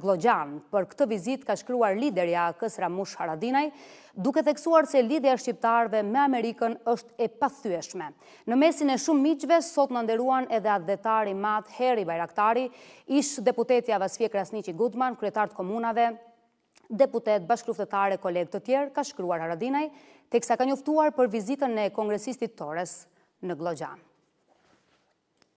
Glogjan, për këtë vizit ka shkryuar lideri AK-s Ramush Haradinaj, duke theksuar se lidhja shqiptarve me Amerikën është e pathyeshme. Në mesin e shumë miqve, sot në nderuan edhe adhetari matë Heri Bajraktari, ishë deputetja Vasfje Krasnici Gudman, kretartë komunave, deputet bashkruftetare kolegë të tjerë ka shkryuar Haradinaj, teksa ka njoftuar për vizitën e kongresistit Torres në Glogjan.